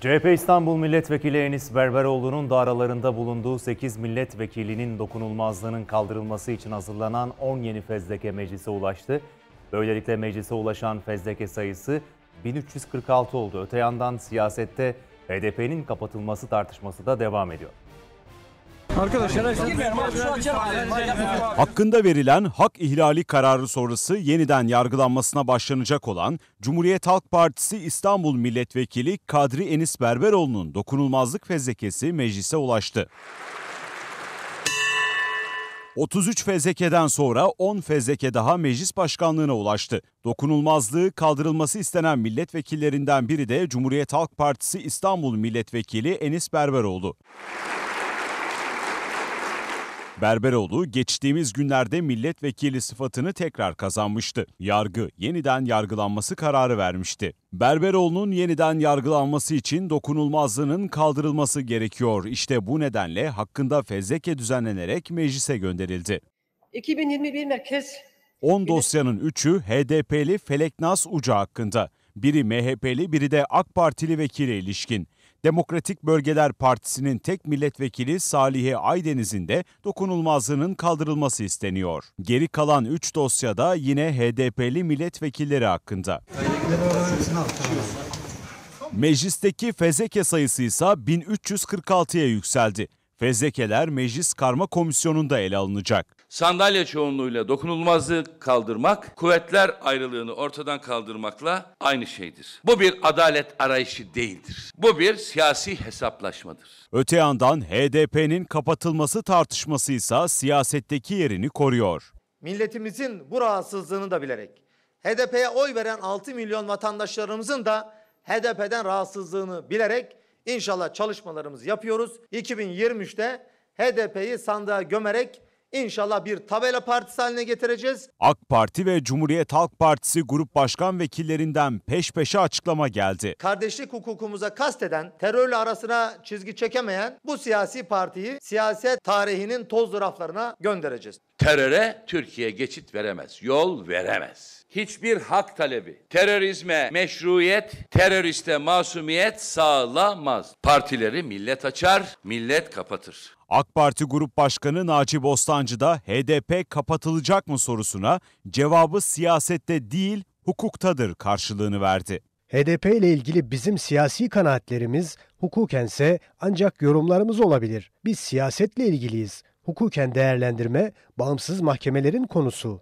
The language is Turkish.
CHP İstanbul Milletvekili Enis Berberoğlu'nun da bulunduğu 8 milletvekilinin dokunulmazlığının kaldırılması için hazırlanan 10 yeni fezleke meclise ulaştı. Böylelikle meclise ulaşan fezleke sayısı 1346 oldu. Öte yandan siyasette HDP'nin kapatılması tartışması da devam ediyor. Arkadaşlar hakkında verilen hak ihlali kararı sonrası yeniden yargılanmasına başlanacak olan Cumhuriyet Halk Partisi İstanbul Milletvekili Kadri Enis Berberoğlu'nun dokunulmazlık fezlekesi meclise ulaştı. 33 fezlekeden sonra 10 fezleke daha meclis başkanlığına ulaştı. Dokunulmazlığı kaldırılması istenen milletvekillerinden biri de Cumhuriyet Halk Partisi İstanbul Milletvekili Enis Berberoğlu. Berberoğlu geçtiğimiz günlerde milletvekili sıfatını tekrar kazanmıştı. Yargı yeniden yargılanması kararı vermişti. Berberoğlu'nun yeniden yargılanması için dokunulmazlığının kaldırılması gerekiyor. İşte bu nedenle hakkında fezleke düzenlenerek meclise gönderildi. 2021 merkez 10 dosyanın 3'ü HDP'li Feleknaz Uca hakkında. Biri MHP'li, biri de AK Partili vekile ilişkin. Demokratik Bölgeler Partisi'nin tek milletvekili Salihe Aydeniz'in de dokunulmazlığının kaldırılması isteniyor. Geri kalan 3 dosyada yine HDP'li milletvekilleri hakkında. Meclisteki fezleke sayısı ise 1346'ya yükseldi. Fezlekeler Meclis Karma Komisyonu'nda ele alınacak sandalye çoğunluğuyla dokunulmazlığı kaldırmak, kuvvetler ayrılığını ortadan kaldırmakla aynı şeydir. Bu bir adalet arayışı değildir. Bu bir siyasi hesaplaşmadır. Öte yandan HDP'nin kapatılması tartışması ise siyasetteki yerini koruyor. Milletimizin bu rahatsızlığını da bilerek HDP'ye oy veren 6 milyon vatandaşlarımızın da HDP'den rahatsızlığını bilerek inşallah çalışmalarımızı yapıyoruz. 2023'te HDP'yi sandığa gömerek İnşallah bir tabela partisi haline getireceğiz. AK Parti ve Cumhuriyet Halk Partisi grup başkan vekillerinden peş peşe açıklama geldi. Kardeşlik hukukumuza kasteden, terörle arasına çizgi çekemeyen bu siyasi partiyi siyaset tarihinin tozlu raflarına göndereceğiz. Teröre Türkiye geçit veremez, yol veremez. Hiçbir hak talebi, terörizme meşruiyet, teröriste masumiyet sağlamaz. Partileri millet açar, millet kapatır. AK Parti Grup Başkanı Naci Bostancı da HDP kapatılacak mı sorusuna cevabı siyasette değil hukuktadır karşılığını verdi. HDP ile ilgili bizim siyasi kanaatlerimiz hukukense ancak yorumlarımız olabilir. Biz siyasetle ilgiliyiz. Hukuken değerlendirme bağımsız mahkemelerin konusu.